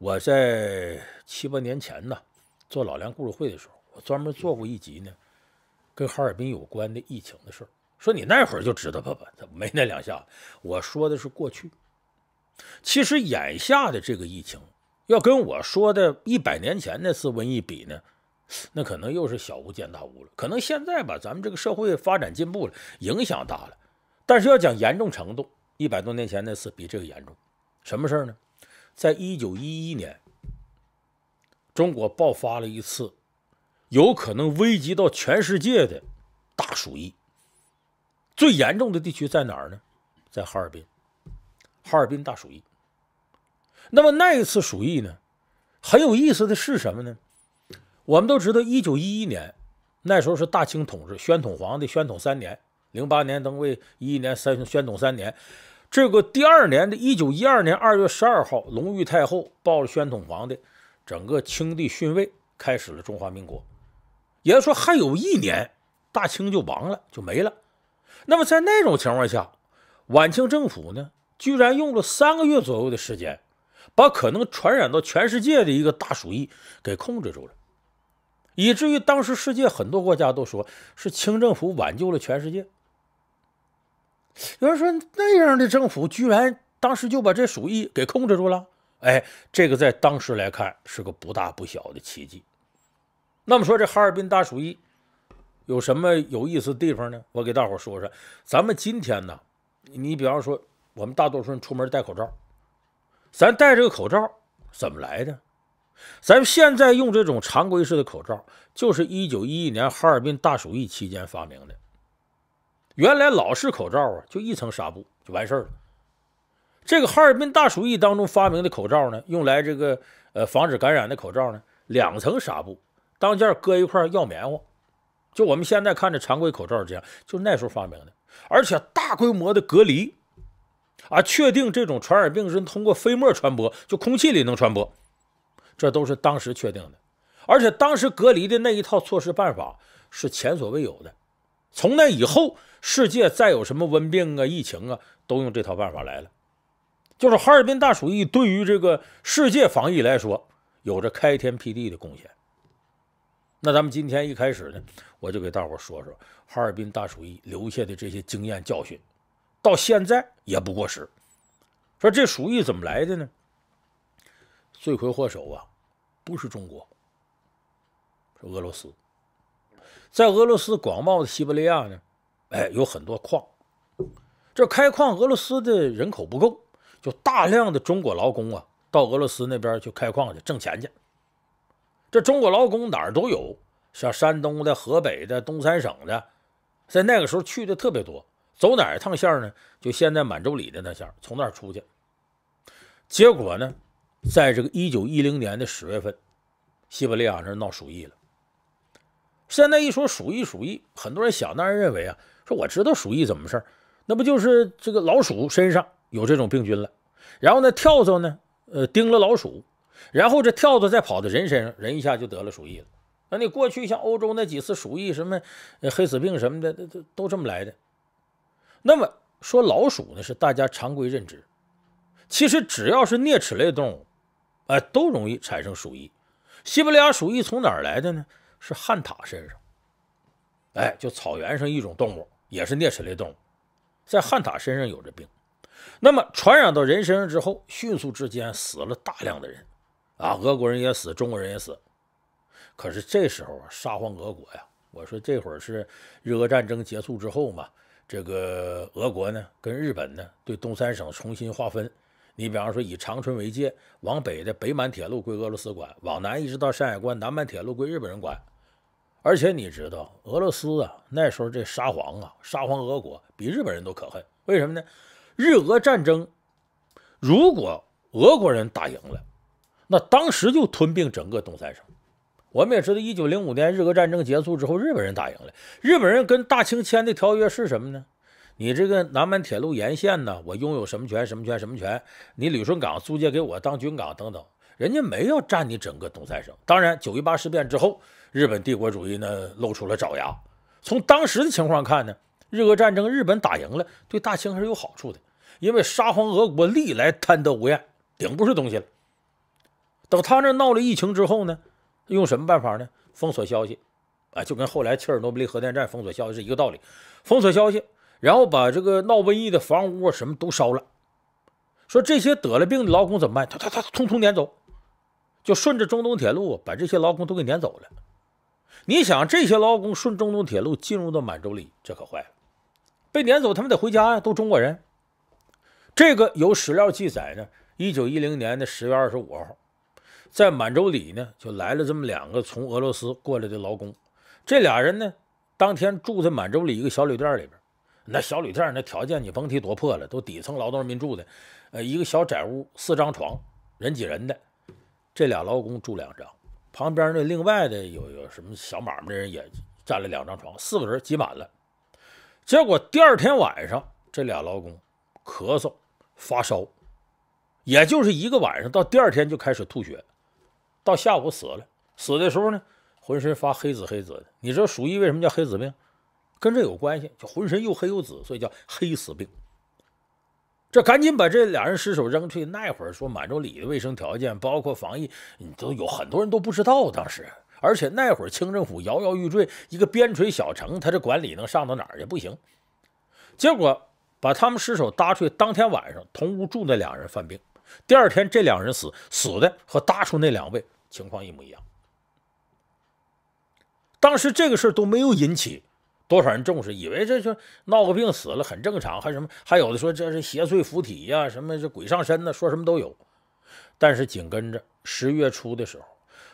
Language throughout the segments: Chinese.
我在七八年前呢，做老梁故事会的时候，我专门做过一集呢，跟哈尔滨有关的疫情的事儿。说你那会儿就知道吧，没那两下。我说的是过去。其实眼下的这个疫情，要跟我说的一百年前那次瘟疫比呢，那可能又是小巫见大巫了。可能现在吧，咱们这个社会发展进步了，影响大了。但是要讲严重程度，一百多年前那次比这个严重。什么事儿呢？在一九一一年，中国爆发了一次有可能危及到全世界的大鼠疫。最严重的地区在哪儿呢？在哈尔滨。哈尔滨大鼠疫。那么那一次鼠疫呢？很有意思的是什么呢？我们都知道，一九一一年那时候是大清统治，宣统皇帝宣统三年，零八年登位，一一年三宣统三年。这个第二年的一九一二年二月十二号，隆裕太后抱着宣统皇的整个清帝逊位，开始了中华民国。也就说，还有一年，大清就亡了，就没了。那么在那种情况下，晚清政府呢，居然用了三个月左右的时间，把可能传染到全世界的一个大鼠疫给控制住了，以至于当时世界很多国家都说是清政府挽救了全世界。有人说那样的政府居然当时就把这鼠疫给控制住了，哎，这个在当时来看是个不大不小的奇迹。那么说这哈尔滨大鼠疫有什么有意思地方呢？我给大伙说说。咱们今天呢，你比方说我们大多数人出门戴口罩，咱戴这个口罩怎么来的？咱现在用这种常规式的口罩，就是1911年哈尔滨大鼠疫期间发明的。原来老式口罩啊，就一层纱布就完事儿了。这个哈尔滨大鼠疫当中发明的口罩呢，用来这个呃防止感染的口罩呢，两层纱布，当间搁一块药要棉花。就我们现在看着常规口罩这样，就那时候发明的，而且大规模的隔离啊，确定这种传染病是通过飞沫传播，就空气里能传播，这都是当时确定的。而且当时隔离的那一套措施办法是前所未有的，从那以后。世界再有什么瘟病啊、疫情啊，都用这套办法来了。就是哈尔滨大鼠疫，对于这个世界防疫来说，有着开天辟地的贡献。那咱们今天一开始呢，我就给大伙说说哈尔滨大鼠疫留下的这些经验教训，到现在也不过时。说这鼠疫怎么来的呢？罪魁祸首啊，不是中国，是俄罗斯。在俄罗斯广袤的西伯利亚呢。哎，有很多矿，这开矿俄罗斯的人口不够，就大量的中国劳工啊，到俄罗斯那边去开矿去挣钱去。这中国劳工哪儿都有，像山东的、河北的、东三省的，在那个时候去的特别多。走哪一趟线呢？就现在满洲里的那线，从那儿出去。结果呢，在这个一九一零年的十月份，西伯利亚那闹鼠疫了。现在一说鼠疫，鼠疫，很多人想当然认为啊。说我知道鼠疫怎么回事儿，那不就是这个老鼠身上有这种病菌了，然后呢跳蚤呢，呃叮了老鼠，然后这跳蚤再跑到人身上，人一下就得了鼠疫了。那你过去像欧洲那几次鼠疫，什么黑死病什么的，都都都这么来的。那么说老鼠呢是大家常规认知，其实只要是啮齿类动物，哎都容易产生鼠疫。西伯利亚鼠疫从哪儿来的呢？是旱獭身上，哎就草原上一种动物。也是啮齿类动物，在旱獭身上有着病，那么传染到人身上之后，迅速之间死了大量的人，啊，俄国人也死，中国人也死。可是这时候啊，沙皇俄国呀，我说这会儿是日俄战争结束之后嘛，这个俄国呢跟日本呢对东三省重新划分，你比方说以长春为界，往北的北满铁路归俄罗斯管，往南一直到山海关，南满铁路归日本人管。而且你知道，俄罗斯啊，那时候这沙皇啊，沙皇俄国比日本人都可恨。为什么呢？日俄战争，如果俄国人打赢了，那当时就吞并整个东三省。我们也知道，一九零五年日俄战争结束之后，日本人打赢了。日本人跟大清签的条约是什么呢？你这个南满铁路沿线呢，我拥有什么权？什么权？什么权？你旅顺港租借给我当军港等等，人家没有占你整个东三省。当然，九一八事变之后。日本帝国主义呢露出了爪牙。从当时的情况看呢，日俄战争日本打赢了，对大清还是有好处的，因为沙皇俄国历来贪得无厌，顶不是东西了。等他那闹了疫情之后呢，用什么办法呢？封锁消息，啊，就跟后来切尔诺贝利核电站封锁消息是一个道理，封锁消息，然后把这个闹瘟疫的房屋什么都烧了，说这些得了病的劳工怎么办？他他他，通通撵走，就顺着中东铁路把这些劳工都给撵走了。你想这些劳工顺中东铁路进入到满洲里，这可坏了，被撵走他们得回家呀，都中国人。这个有史料记载呢，一九一零年的十月二十五号，在满洲里呢就来了这么两个从俄罗斯过来的劳工。这俩人呢，当天住在满洲里一个小旅店里边，那小旅店那条件你甭提多破了，都底层劳动人民住的，呃，一个小窄屋，四张床，人挤人的。这俩劳工住两张。旁边那另外的有有什么小买卖的人也占了两张床，四个人挤满了。结果第二天晚上，这俩劳工咳嗽发烧，也就是一个晚上，到第二天就开始吐血，到下午死了。死的时候呢，浑身发黑紫黑紫的。你知道鼠疫为什么叫黑紫病？跟这有关系，就浑身又黑又紫，所以叫黑死病。赶紧把这俩人尸首扔出去。那会儿说满洲里的卫生条件，包括防疫，你都有很多人都不知道。当时，而且那会儿清政府摇摇欲坠，一个边陲小城，他这管理能上到哪儿去？不行。结果把他们尸首搭出去。当天晚上同屋住那两人犯病，第二天这两人死，死的和搭出那两位情况一模一样。当时这个事儿都没有引起。多少人重视？以为这就闹个病死了很正常，还什么？还有的说这是邪祟附体呀，什么这鬼上身呢？说什么都有。但是紧跟着十月初的时候，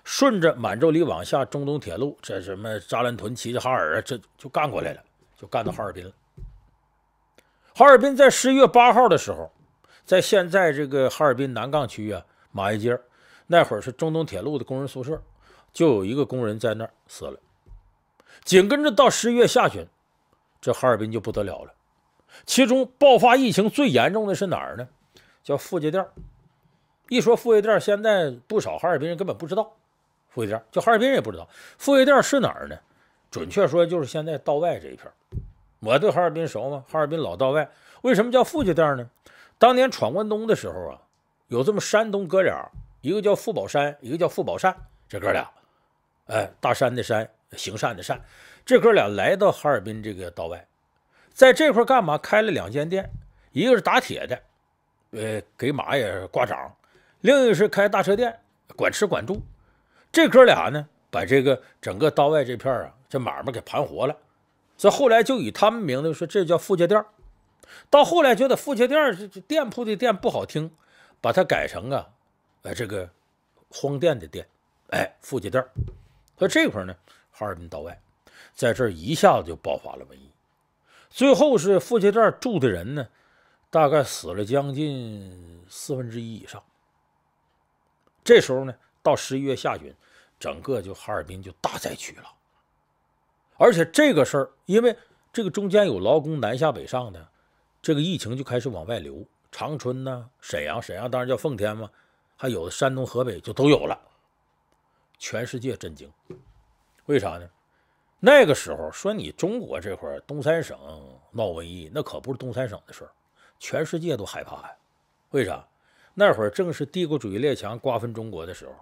顺着满洲里往下，中东铁路这什么扎兰屯、齐齐哈尔啊，这就干过来了，就干到哈尔滨了。哈尔滨在十月八号的时候，在现在这个哈尔滨南岗区啊，马义街那会儿是中东铁路的工人宿舍，就有一个工人在那儿死了。紧跟着到十月下旬，这哈尔滨就不得了了。其中爆发疫情最严重的是哪儿呢？叫富家店一说富家店现在不少哈尔滨人根本不知道富家店就哈尔滨人也不知道富家店是哪儿呢？准确说就是现在道外这一片我对哈尔滨熟吗？哈尔滨老道外。为什么叫富家店呢？当年闯关东的时候啊，有这么山东哥俩，一个叫富宝山，一个叫富宝善，这哥俩，哎，大山的山。行善的善，这哥俩来到哈尔滨这个道外，在这块儿干嘛？开了两间店，一个是打铁的，呃，给马也挂掌；另一个是开大车店，管吃管住。这哥俩呢，把这个整个道外这片儿啊，这买卖给盘活了。所以后来就以他们名字说这叫富家店儿。到后来觉得富家店这店铺的店不好听，把它改成啊，呃，这个荒店的店，哎，富家店。所以这块儿呢。哈尔滨道外，在这儿一下子就爆发了瘟疫，最后是附近这住的人呢，大概死了将近四分之一以上。这时候呢，到十一月下旬，整个就哈尔滨就大灾区了，而且这个事儿，因为这个中间有劳工南下北上的，这个疫情就开始往外流。长春呢，沈阳，沈阳当然叫奉天嘛，还有山东、河北就都有了，全世界震惊。为啥呢？那个时候说你中国这块儿东三省闹瘟疫，那可不是东三省的事儿，全世界都害怕呀。为啥？那会儿正是帝国主义列强瓜分中国的时候，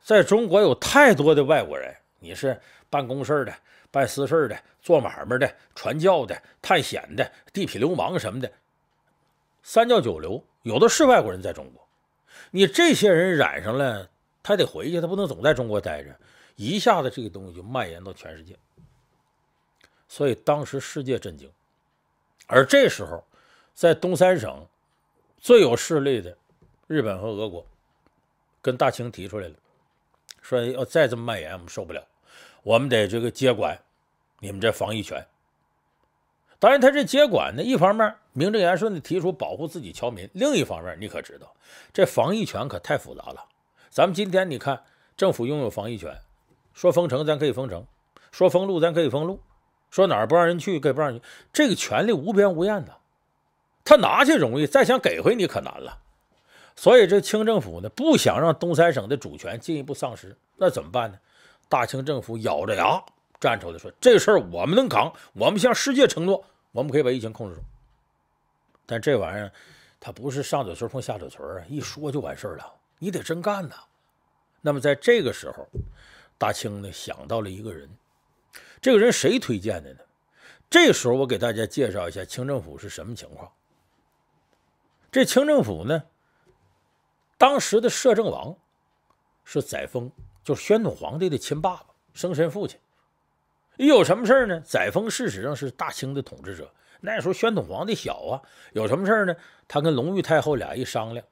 在中国有太多的外国人，你是办公事的、办私事的、做买卖的、传教的、探险的、地痞流氓什么的，三教九流，有的是外国人在中国。你这些人染上了，他得回去，他不能总在中国待着。一下子这个东西就蔓延到全世界，所以当时世界震惊。而这时候，在东三省最有势力的日本和俄国，跟大清提出来了，说要再这么蔓延，我们受不了，我们得这个接管你们这防疫权。当然，他这接管呢，一方面名正言顺的提出保护自己侨民，另一方面你可知道，这防疫权可太复杂了。咱们今天你看，政府拥有防疫权。说封城，咱可以封城；说封路，咱可以封路；说哪儿不让人去，可以不让人去。这个权力无边无沿的，他拿去容易，再想给回你可难了。所以这清政府呢，不想让东三省的主权进一步丧失，那怎么办呢？大清政府咬着牙站出来，说这事儿我们能扛，我们向世界承诺，我们可以把疫情控制住。但这玩意儿，它不是上嘴唇碰下嘴唇，啊，一说就完事儿了，你得真干呐。那么在这个时候。大清呢想到了一个人，这个人谁推荐的呢？这时候我给大家介绍一下清政府是什么情况。这清政府呢，当时的摄政王是载沣，就是宣统皇帝的亲爸爸、生身父亲。一有什么事呢？载沣事实上是大清的统治者。那时候宣统皇帝小啊，有什么事呢？他跟隆裕太后俩一商量，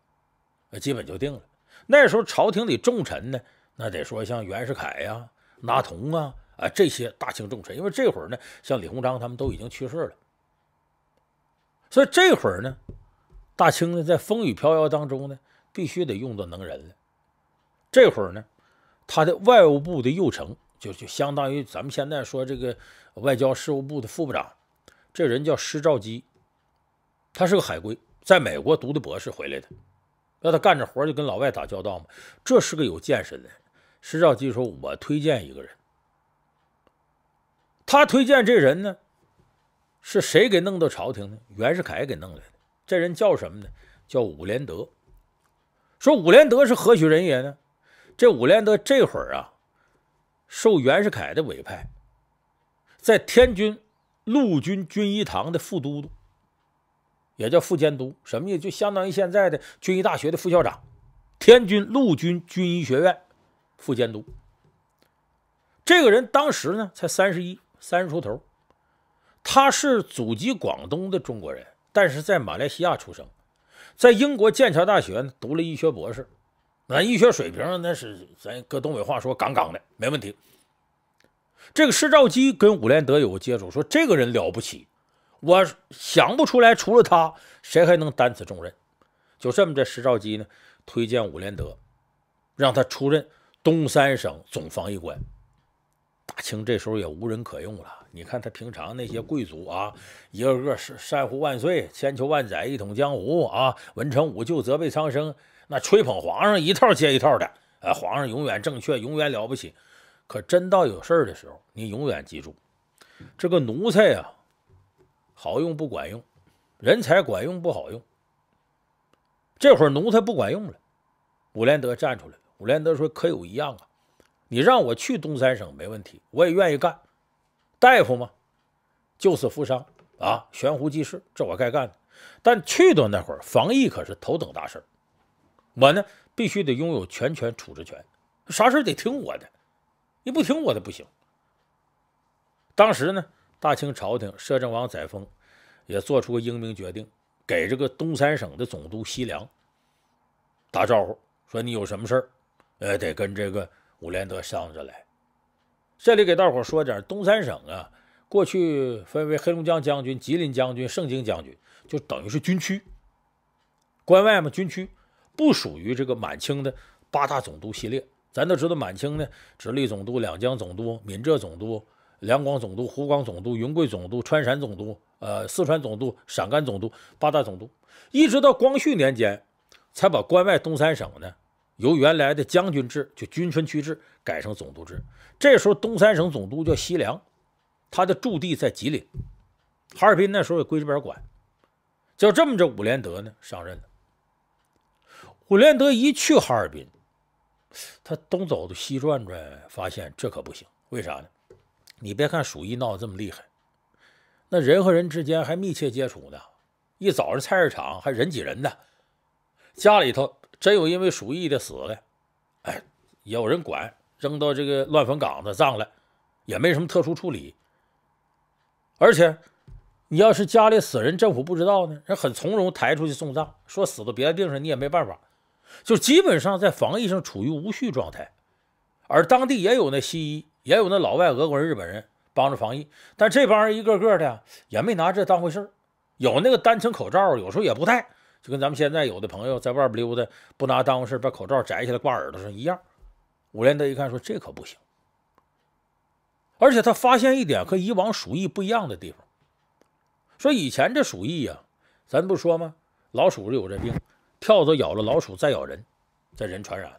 基本就定了。那时候朝廷里重臣呢。那得说像袁世凯呀、拿同啊啊这些大清重臣，因为这会儿呢，像李鸿章他们都已经去世了，所以这会儿呢，大清呢在风雨飘摇当中呢，必须得用到能人了。这会儿呢，他的外务部的右丞，就就相当于咱们现在说这个外交事务部的副部长，这人叫施肇基，他是个海归，在美国读的博士回来的，那他干着活就跟老外打交道嘛，这是个有见识的。施兆基说：“我推荐一个人，他推荐这人呢，是谁给弄到朝廷的？袁世凯给弄来的。这人叫什么呢？叫伍连德。说伍连德是何许人也呢？这伍连德这会儿啊，受袁世凯的委派，在天军陆军军医堂的副都督，也叫副监督，什么意？就相当于现在的军医大学的副校长，天军陆军军医学院。”副监督，这个人当时呢才三十一，三十出头，他是祖籍广东的中国人，但是在马来西亚出生，在英国剑桥大学读了医学博士，那医学水平那是咱搁东北话说杠杠的，没问题。这个施兆基跟伍连德有个接触，说这个人了不起，我想不出来除了他谁还能担此重任。就这么着，施兆基呢推荐伍连德，让他出任。东三省总防疫官，大清这时候也无人可用了。你看他平常那些贵族啊，一个个是“珊瑚万岁，千秋万载，一统江湖”啊，文成武就泽被苍生，那吹捧皇上一套接一套的。呃，皇上永远正确，永远了不起。可真到有事儿的时候，你永远记住，这个奴才呀，好用不管用，人才管用不好用。这会儿奴才不管用了，伍连德站出来吴连德说：“可有一样啊，你让我去东三省没问题，我也愿意干。大夫嘛，救死扶伤啊，悬壶济世，这我该干的。但去到那会儿，防疫可是头等大事我呢，必须得拥有全权处置权，啥事得听我的。你不听我的不行。当时呢，大清朝廷摄政王载沣也做出个英明决定，给这个东三省的总督西凉打招呼，说你有什么事儿。”呃，得跟这个伍连德商量来。这里给大伙说点东三省啊，过去分为黑龙江将军、吉林将军、盛京将军，就等于是军区。关外嘛，军区不属于这个满清的八大总督系列。咱都知道，满清呢，直隶总督、两江总督、闽浙总督、两广总督、湖广总督、云贵总督、川陕总督、呃，四川总督、陕甘总督，八大总督，一直到光绪年间，才把关外东三省呢。由原来的将军制就军分区制改成总督制，这时候东三省总督叫西凉，他的驻地在吉林，哈尔滨那时候也归这边管，就这么着，伍连德呢上任了。伍连德一去哈尔滨，他东走走西转转，发现这可不行，为啥呢？你别看鼠疫闹得这么厉害，那人和人之间还密切接触呢，一早上菜市场还人挤人呢，家里头。真有因为鼠疫的死的，哎，也有人管，扔到这个乱坟岗子葬了，也没什么特殊处理。而且，你要是家里死人，政府不知道呢，人很从容抬出去送葬，说死到别的地方你也没办法，就基本上在防疫上处于无序状态。而当地也有那西医，也有那老外、俄国人、日本人帮着防疫，但这帮人一个个的也没拿这当回事儿，有那个单层口罩有时候也不戴。就跟咱们现在有的朋友在外边溜达，不拿耽误事，把口罩摘下来挂耳朵上一样。伍连德一看说：“这可不行。”而且他发现一点和以往鼠疫不一样的地方，说以前这鼠疫呀，咱不说吗？老鼠有这病，跳蚤咬了老鼠再咬人，在人传染。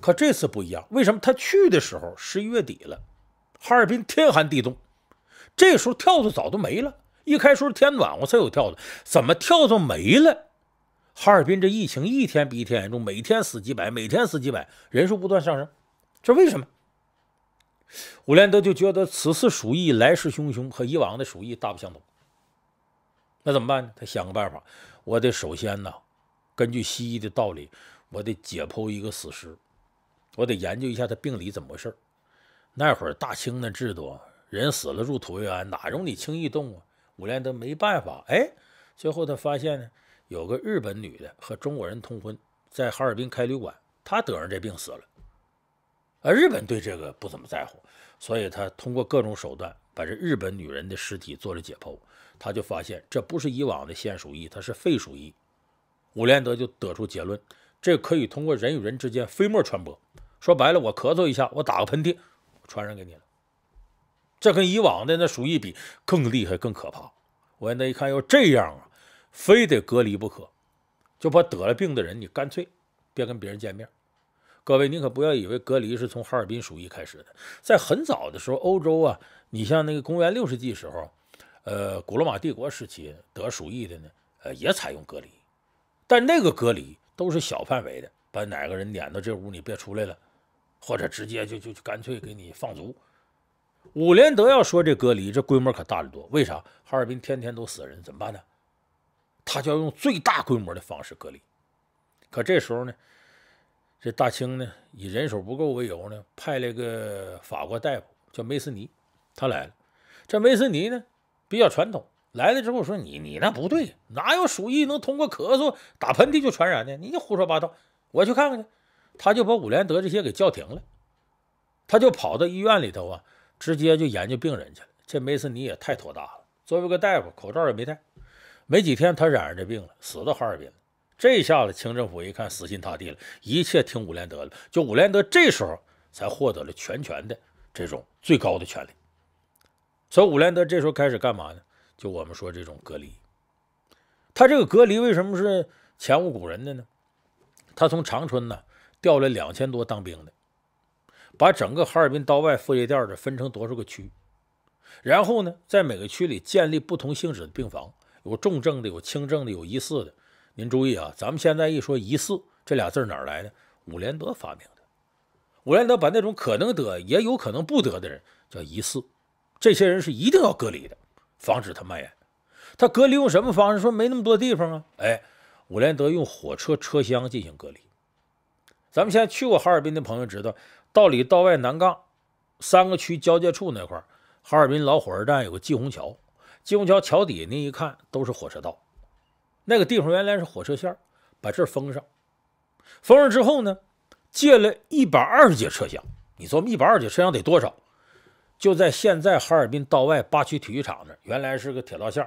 可这次不一样，为什么？他去的时候十一月底了，哈尔滨天寒地冻，这时候跳蚤早都没了。一开始天暖和才有跳蚤，怎么跳蚤没了？哈尔滨这疫情一天比一天严重，每天死几百，每天死几百，人数不断上升，这为什么？伍连德就觉得此次鼠疫来势汹汹，和以往的鼠疫大不相同。那怎么办呢？他想个办法，我得首先呢，根据西医的道理，我得解剖一个死尸，我得研究一下他病理怎么回事。那会儿大清的制度，人死了入土为安，哪容你轻易动啊？伍连德没办法，哎，最后他发现呢。有个日本女的和中国人通婚，在哈尔滨开旅馆，她得上这病死了。而日本对这个不怎么在乎，所以他通过各种手段把这日本女人的尸体做了解剖，他就发现这不是以往的腺鼠疫，它是肺鼠疫。伍连德就得出结论，这可以通过人与人之间飞沫传播。说白了，我咳嗽一下，我打个喷嚏，传染给你了。这跟以往的那鼠疫比，更厉害，更可怕。我连德一看，哟，这样啊！非得隔离不可，就把得了病的人，你干脆别跟别人见面。各位，你可不要以为隔离是从哈尔滨鼠疫开始的，在很早的时候，欧洲啊，你像那个公元六世纪时候，呃，古罗马帝国时期得鼠疫的呢，呃，也采用隔离，但那个隔离都是小范围的，把哪个人撵到这屋，你别出来了，或者直接就就就干脆给你放逐。伍连德要说这隔离，这规模可大得多，为啥？哈尔滨天天都死人，怎么办呢？他就要用最大规模的方式隔离，可这时候呢，这大清呢以人手不够为由呢，派了个法国大夫叫梅斯尼，他来了。这梅斯尼呢比较传统，来了之后说：“你你那不对，哪有鼠疫能通过咳嗽、打喷嚏就传染的？你就胡说八道！我去看看去。”他就把伍连德这些给叫停了，他就跑到医院里头啊，直接就研究病人去了。这梅斯尼也太妥大了，作为个大夫，口罩也没戴。没几天，他染上这病了，死到哈尔滨了。这下子，清政府一看，死心塌地了，一切听伍连德了。就伍连德这时候才获得了全权的这种最高的权利。所以，伍连德这时候开始干嘛呢？就我们说这种隔离。他这个隔离为什么是前无古人的呢？他从长春呢调来两千多当兵的，把整个哈尔滨道外、副业店儿的分成多少个区，然后呢，在每个区里建立不同性质的病房。有重症的，有轻症的，有疑似的。您注意啊，咱们现在一说“疑似”这俩字哪儿来的？伍连德发明的。伍连德把那种可能得也有可能不得的人叫疑似，这些人是一定要隔离的，防止他蔓延。他隔离用什么方式？说没那么多地方啊。哎，伍连德用火车车厢进行隔离。咱们现在去过哈尔滨的朋友知道，道里、道外、南岗三个区交界处那块哈尔滨老火车站有个季红桥。金虹桥桥底下，一看都是火车道，那个地方原来是火车线把这封上，封上之后呢，借了一百二十节车厢。你说一百二十节车厢得多少？就在现在哈尔滨道外八区体育场那原来是个铁道线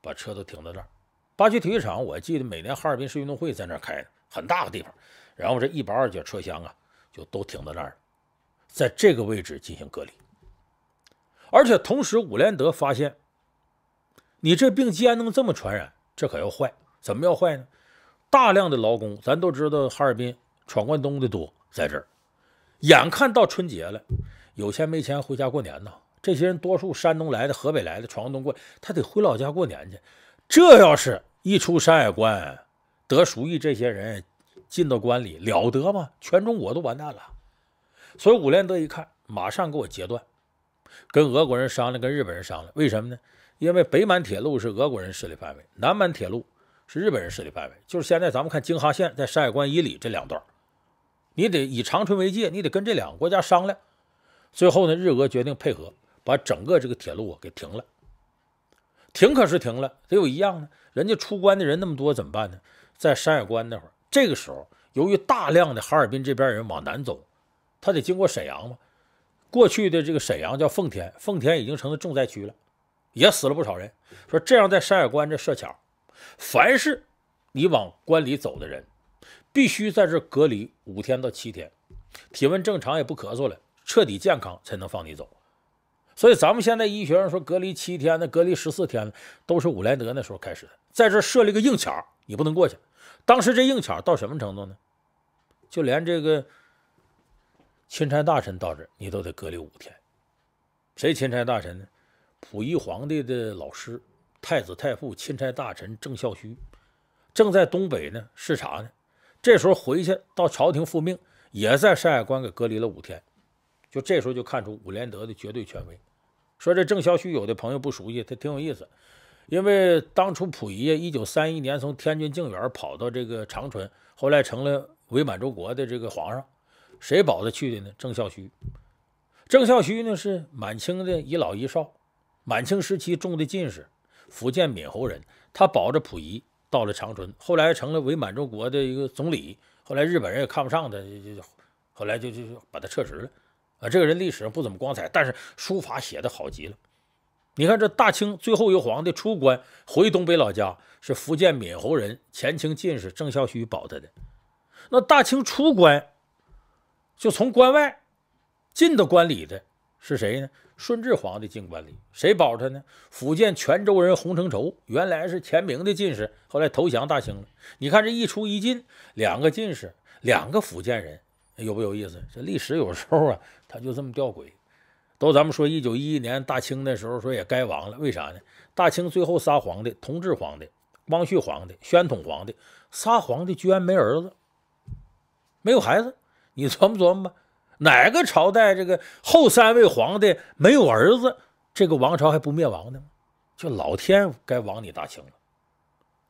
把车都停在那儿。八区体育场，我记得每年哈尔滨市运动会在那儿开很大个地方。然后这一百二十节车厢啊，就都停在那儿，在这个位置进行隔离。而且同时，伍连德发现。你这病既然能这么传染，这可要坏，怎么要坏呢？大量的劳工，咱都知道，哈尔滨闯关东的多，在这儿，眼看到春节了，有钱没钱回家过年呢。这些人多数山东来的、河北来的，闯关东过，他得回老家过年去。这要是一出山海关得鼠疫，这些人进到关里了得吗？全中国都完蛋了。所以伍连德一看，马上给我截断，跟俄国人商量，跟日本人商量，为什么呢？因为北满铁路是俄国人势力范围，南满铁路是日本人势力范围。就是现在咱们看京哈线在山海关以里这两段，你得以长春为界，你得跟这两个国家商量。最后呢，日俄决定配合，把整个这个铁路啊给停了。停可是停了，得有一样呢。人家出关的人那么多，怎么办呢？在山海关那会儿，这个时候由于大量的哈尔滨这边人往南走，他得经过沈阳嘛。过去的这个沈阳叫奉天，奉天已经成了重灾区了。也死了不少人。说这样在山海关这设卡，凡是你往关里走的人，必须在这隔离五天到七天，体温正常也不咳嗽了，彻底健康才能放你走。所以咱们现在医学上说隔离七天的、隔离十四天的，都是伍连德那时候开始的，在这设了一个硬卡，你不能过去。当时这硬卡到什么程度呢？就连这个钦差大臣到这你都得隔离五天。谁钦差大臣呢？溥仪皇帝的老师，太子太傅、钦差大臣郑孝胥，正在东北呢，视察呢。这时候回去到朝廷复命，也在山海关给隔离了五天。就这时候就看出伍连德的绝对权威。说这郑孝胥有的朋友不熟悉，他挺有意思，因为当初溥仪一九三一年从天津静园跑到这个长春，后来成了伪满洲国的这个皇上，谁保他去的呢？郑孝胥。郑孝胥呢是满清的一老一少。满清时期中的进士，福建闽侯人，他保着溥仪到了长春，后来成了伪满洲国的一个总理。后来日本人也看不上他，就就后来就就把他撤职了。啊，这个人历史上不怎么光彩，但是书法写的好极了。你看这大清最后一个皇帝出关回东北老家，是福建闽侯人，前清进士郑孝胥保他的。那大清出关，就从关外进到关里的。是谁呢？顺治皇帝进官里，谁保他呢？福建泉州人洪承畴，原来是前明的进士，后来投降大清了。你看这一出一进，两个进士，两个福建人，有不有意思？这历史有时候啊，他就这么吊诡。都咱们说一九一一年大清的时候，说也该亡了，为啥呢？大清最后杀皇帝，同治皇帝、光绪皇帝、宣统皇帝，杀皇帝居然没儿子，没有孩子，你琢磨琢磨吧。哪个朝代这个后三位皇帝没有儿子，这个王朝还不灭亡呢？就老天该亡你大清了。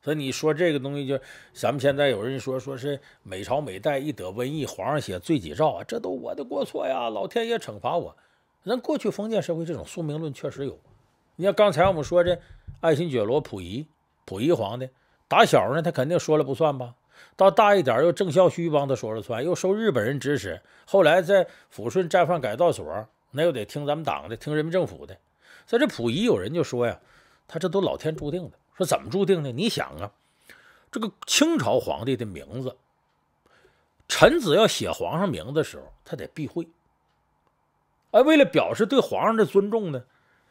所以你说这个东西，就咱们现在有人说说是每朝每代一得瘟疫，皇上写罪己诏啊，这都我的过错呀，老天爷惩罚我。那过去封建社会这种宿命论确实有。你像刚才我们说这爱新觉罗溥仪，溥仪皇帝打小呢，他肯定说了不算吧？到大一点，又郑孝胥帮他说了算，又受日本人指使。后来在抚顺战犯改造所，那又得听咱们党的，听人民政府的。在这溥仪，有人就说呀，他这都老天注定的。说怎么注定呢？你想啊，这个清朝皇帝的名字，臣子要写皇上名字的时候，他得避讳。哎，为了表示对皇上的尊重呢，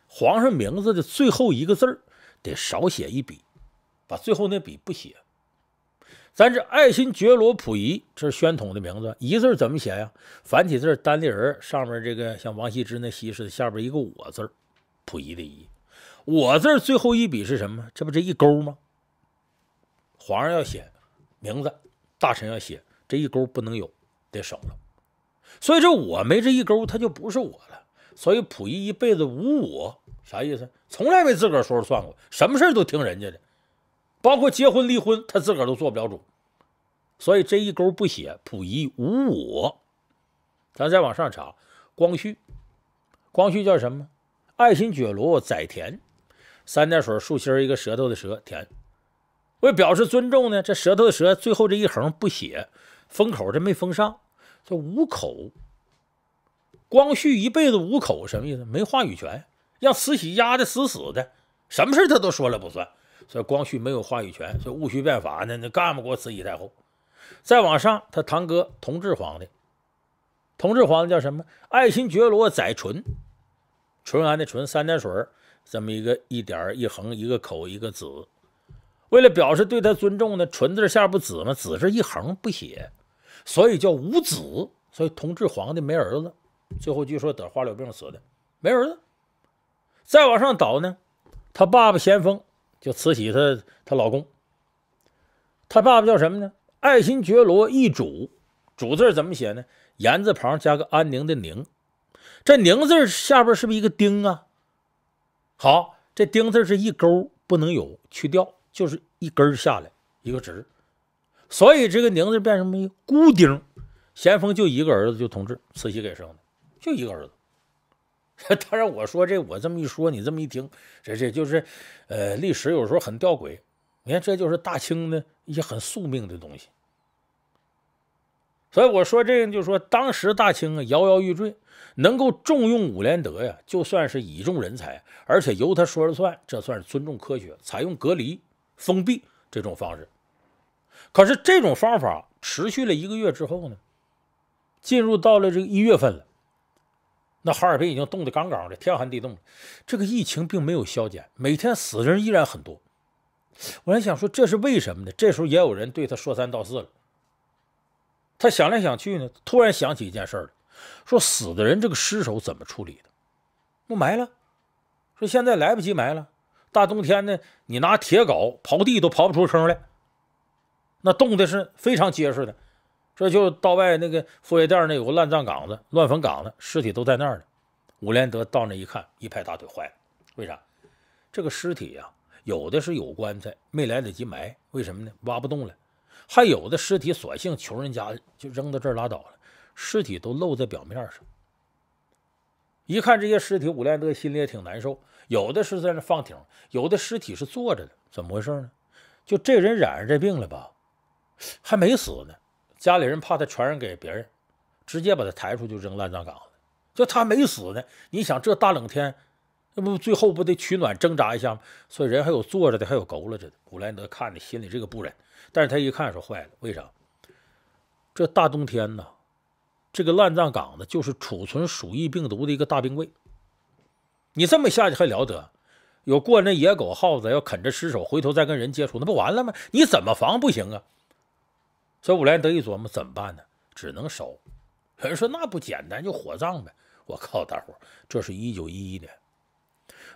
皇上名字的最后一个字儿得少写一笔，把最后那笔不写。咱这爱新觉罗溥仪，这是宣统的名字，一字怎么写呀？繁体字单立人，上面这个像王羲之那羲似的，下边一个我字溥仪的仪，我字最后一笔是什么？这不这一勾吗？皇上要写名字，大臣要写，这一勾不能有，得少了。所以这我没这一勾，他就不是我了。所以溥仪一辈子无我，啥意思？从来没自个儿说了算过，什么事都听人家的。包括结婚离婚，他自个儿都做不了主，所以这一勾不写，溥仪无我。咱再往上查，光绪，光绪叫什么？爱新觉罗载田，三点水，竖心一个舌头的舌，田。为表示尊重呢，这舌头的舌最后这一横不写，封口这没封上，叫无口。光绪一辈子无口，什么意思？没话语权，让慈禧压得死死的，什么事他都说了不算。这光绪没有话语权，所以戊戌变法呢，那干不过慈禧太后。再往上，他堂哥同治皇帝，同治皇帝叫什么？爱新觉罗载淳，淳安的淳三点水，这么一个一点一横一个口一个子。为了表示对他尊重呢，淳字下不子吗？子是一横不写，所以叫无子。所以同治皇帝没儿子，最后据说得花柳病死的，没儿子。再往上倒呢，他爸爸咸丰。就慈禧她她老公，他爸爸叫什么呢？爱新觉罗一主，主字怎么写呢？言字旁加个安宁的宁，这宁字下边是不是一个丁啊？好，这丁字是一勾，不能有去掉，就是一根下来一个直，所以这个宁字变成么个孤丁。咸丰就一个儿子，就同治，慈禧给生的，就一个儿子。当然，我说这我这么一说，你这么一听，这这就是，呃，历史有时候很吊诡。你看，这就是大清的一些很宿命的东西。所以我说这个，就是说当时大清啊摇摇欲坠，能够重用伍连德呀，就算是倚重人才，而且由他说了算，这算是尊重科学，采用隔离、封闭这种方式。可是这种方法持续了一个月之后呢，进入到了这个一月份了。那哈尔滨已经冻得杠杠的，天寒地冻了。这个疫情并没有消减，每天死人依然很多。我还想说这是为什么呢？这时候也有人对他说三道四了。他想来想去呢，突然想起一件事儿，说死的人这个尸首怎么处理的？那埋了。说现在来不及埋了，大冬天的，你拿铁镐刨地都刨不出声来，那冻的是非常结实的。这就道外那个副业店那有个乱葬岗子、乱坟岗子，尸体都在那儿呢。武连德到那一看，一拍大腿坏了，为啥？这个尸体呀，有的是有棺材没来得及埋，为什么呢？挖不动了。还有的尸体索性穷人家就扔到这儿拉倒了，尸体都露在表面上。一看这些尸体，武连德心里也挺难受。有的是在那放挺，有的尸体是坐着的，怎么回事呢？就这人染上这病了吧？还没死呢。家里人怕他传染给别人，直接把他抬出去扔乱葬岗了。就他没死呢，你想这大冷天，那不最后不得取暖挣扎一下吗？所以人还有坐着的，还有勾偻着的。古莱德看着心里这个不忍，但是他一看说坏了，为啥？这大冬天呢，这个乱葬岗子就是储存鼠疫病毒的一个大冰柜。你这么下去还了得？有过那野狗、耗子要啃着尸首，回头再跟人接触，那不完了吗？你怎么防不行啊？所以伍连德一琢磨，怎么办呢？只能烧。有人说那不简单，就火葬呗。我靠，大伙儿，这是一九一一年，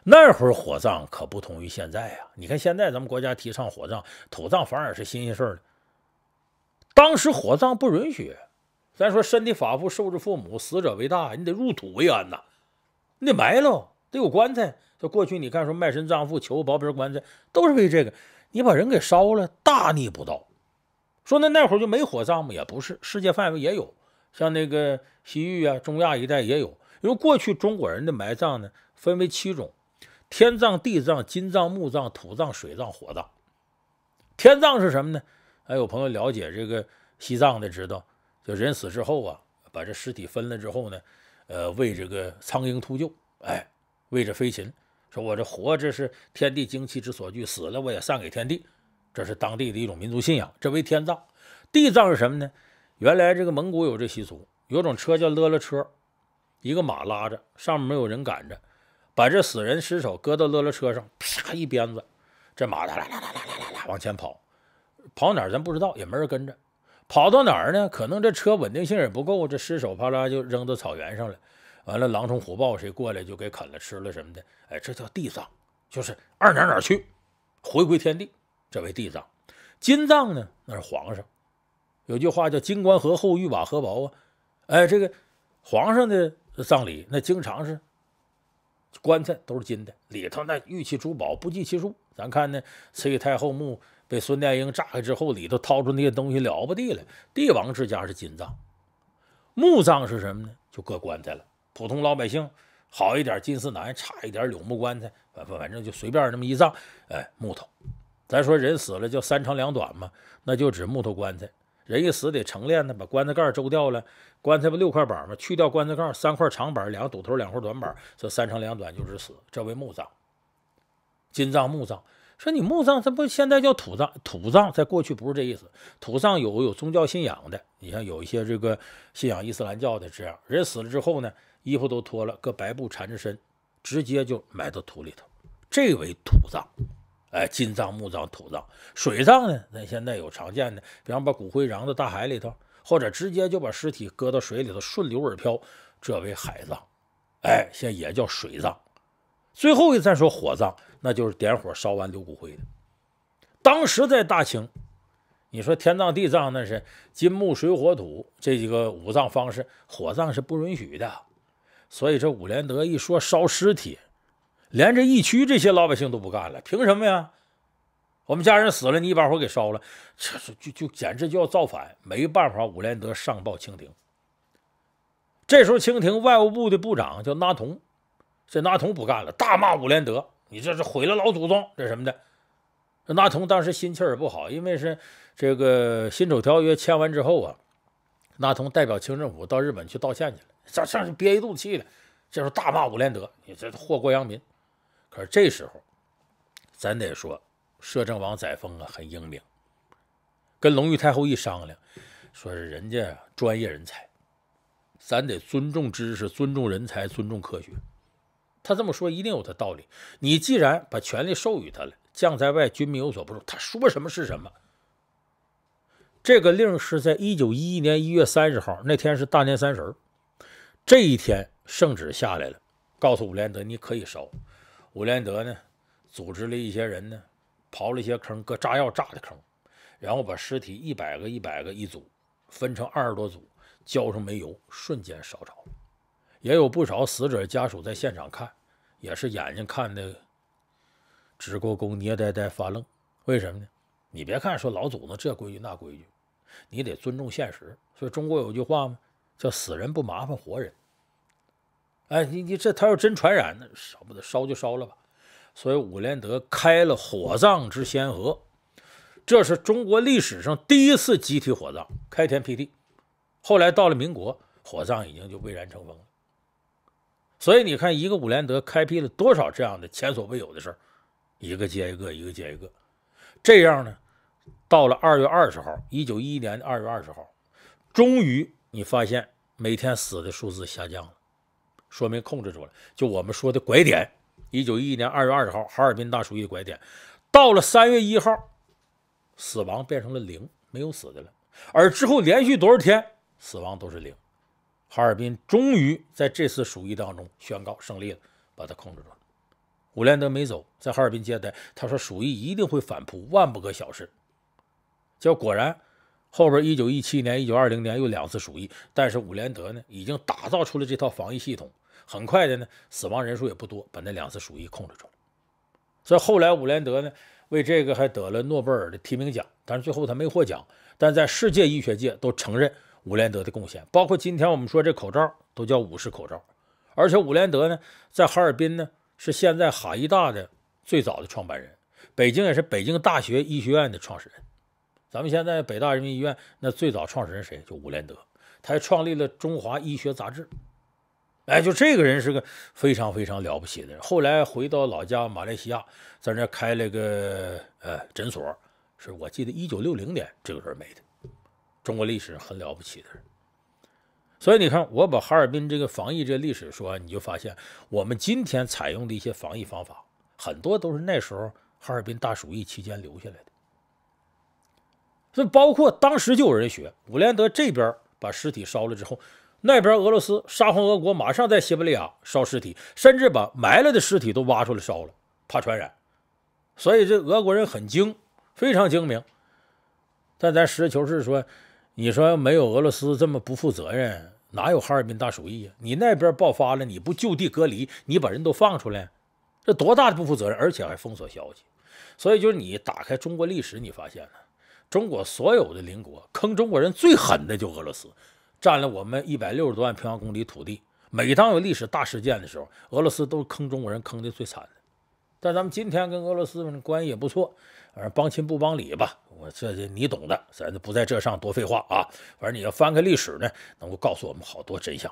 那会儿火葬可不同于现在啊。你看现在咱们国家提倡火葬，土葬反而是新鲜事儿了。当时火葬不允许。咱说，身体发肤受之父母，死者为大，你得入土为安呐，你得埋喽，得有棺材。就过去，你看说卖身葬父，求薄皮棺材，都是为这个。你把人给烧了，大逆不道。说那那会儿就没火葬吗？也不是，世界范围也有，像那个西域啊、中亚一带也有。因为过去中国人的埋葬呢，分为七种：天葬、地葬、金葬、木葬、土葬、水葬、火葬。天葬是什么呢？哎，有朋友了解这个西藏的知道，就人死之后啊，把这尸体分了之后呢，呃，喂这个苍蝇秃鹫，哎，喂这飞禽。说我这活着是天地精气之所聚，死了我也散给天地。这是当地的一种民族信仰，这为天葬，地葬是什么呢？原来这个蒙古有这习俗，有种车叫勒勒车，一个马拉着，上面没有人赶着，把这死人尸首搁到勒勒车上，啪一鞭子，这马哒哒哒哒哒哒哒往前跑，跑哪儿咱不知道，也没人跟着，跑到哪儿呢？可能这车稳定性也不够，这尸首啪啦就扔到草原上了，完了狼虫虎豹谁过来就给啃了吃了什么的，哎，这叫地葬，就是二哪哪去，回归天地。这位地葬，金葬呢？那是皇上。有句话叫“金棺和厚，玉瓦和薄”啊。哎，这个皇上的葬礼，那经常是棺材都是金的，里头那玉器珠宝不计其数。咱看呢，慈禧太后墓被孙殿英炸开之后，里头掏出那些东西了不得了。帝王之家是金葬，墓葬是什么呢？就搁棺材了。普通老百姓好一点金丝楠，差一点柳木棺材，反反正就随便那么一葬，哎，木头。咱说人死了叫三长两短嘛，那就指木头棺材。人一死得成链子，把棺材盖儿周掉了，棺材不六块板嘛，去掉棺材盖儿三块长板，两个堵头，两块短板，这三长两短就是死，这为墓葬。金葬、墓葬，说你墓葬这不现在叫土葬？土葬在过去不是这意思，土葬有有宗教信仰的，你像有一些这个信仰伊斯兰教的这样，人死了之后呢，衣服都脱了，搁白布缠着身，直接就埋到土里头，这为土葬。哎，金葬、木葬、土葬、水葬呢？那现在有常见的，比方把骨灰扔到大海里头，或者直接就把尸体搁到水里头，顺流而漂，这为海葬。哎，现在也叫水葬。最后一再说火葬，那就是点火烧完留骨灰的。当时在大清，你说天葬、地葬，那是金、木、水、火、土这几个五葬方式，火葬是不允许的。所以这伍连德一说烧尸体。连这疫区这些老百姓都不干了，凭什么呀？我们家人死了，你一把火给烧了，这就就简直就要造反，没办法，伍连德上报清廷。这时候，清廷外务部的部长叫那桐，这那桐不干了，大骂伍连德：“你这是毁了老祖宗，这什么的？”这那桐当时心气儿也不好，因为是这个《辛丑条约》签完之后啊，那桐代表清政府到日本去道歉去了，上上憋一肚子气了。这时候大骂伍连德：“你这祸国殃民。”而这时候，咱得说，摄政王载沣啊，很英明。跟隆裕太后一商量，说是人家专业人才，咱得尊重知识，尊重人才，尊重科学。他这么说一定有他道理。你既然把权力授予他了，将在外，君民有所不受。他说什么是什么。这个令是在一九一一年一月三十号，那天是大年三十这一天，圣旨下来了，告诉伍连德，你可以烧。伍连德呢，组织了一些人呢，刨了一些坑，搁炸药炸的坑，然后把尸体一百个一百个一组，分成二十多组，浇上煤油，瞬间烧着。也有不少死者家属在现场看，也是眼睛看的直勾勾，捏呆呆发愣。为什么呢？你别看说老祖宗这规矩那规矩，你得尊重现实。所以中国有句话吗？叫“死人不麻烦活人”。哎，你你这他要真传染，那少不得烧就烧了吧。所以伍连德开了火葬之先河，这是中国历史上第一次集体火葬，开天辟地。后来到了民国，火葬已经就蔚然成风了。所以你看，一个伍连德开辟了多少这样的前所未有的事儿，一个接一个，一个接一个。这样呢，到了二月二十号，一九一一年的二月二十号，终于你发现每天死的数字下降了。说明控制住了，就我们说的拐点，一九一一年二月二十号，哈尔滨大鼠疫拐点，到了三月一号，死亡变成了零，没有死的了。而之后连续多少天死亡都是零，哈尔滨终于在这次鼠疫当中宣告胜利了，把它控制住了。伍连德没走，在哈尔滨接待，他说鼠疫一定会反扑，万不可小视。结果果然，后边一九一七年、一九二零年又两次鼠疫，但是伍连德呢已经打造出了这套防疫系统。很快的呢，死亡人数也不多，把那两次鼠疫控制住。所以后来伍连德呢，为这个还得了诺贝尔的提名奖，但是最后他没获奖。但在世界医学界都承认伍连德的贡献，包括今天我们说这口罩都叫五十口罩。而且伍连德呢，在哈尔滨呢是现在哈医大的最早的创办人，北京也是北京大学医学院的创始人。咱们现在北大人民医院那最早创始人谁？就伍连德。他还创立了《中华医学杂志》。哎，就这个人是个非常非常了不起的人。后来回到老家马来西亚，在那开了个呃诊所，是我记得一九六零年这个人没的。中国历史很了不起的人，所以你看我把哈尔滨这个防疫这历史说完，你就发现我们今天采用的一些防疫方法，很多都是那时候哈尔滨大鼠疫期间留下来的。所以包括当时就有人学伍连德这边把尸体烧了之后。那边俄罗斯沙皇俄国马上在西伯利亚烧尸体，甚至把埋了的尸体都挖出来烧了，怕传染。所以这俄国人很精，非常精明。但咱实事求是说，你说没有俄罗斯这么不负责任，哪有哈尔滨大鼠疫啊？你那边爆发了，你不就地隔离，你把人都放出来，这多大的不负责任，而且还封锁消息。所以就是你打开中国历史，你发现了，中国所有的邻国坑中国人最狠的就俄罗斯。占了我们一百六十多万平方公里土地。每当有历史大事件的时候，俄罗斯都是坑中国人，坑的最惨的。但咱们今天跟俄罗斯关系也不错，反正帮亲不帮理吧，我这你懂的。咱不在这上多废话啊。反正你要翻开历史呢，能够告诉我们好多真相。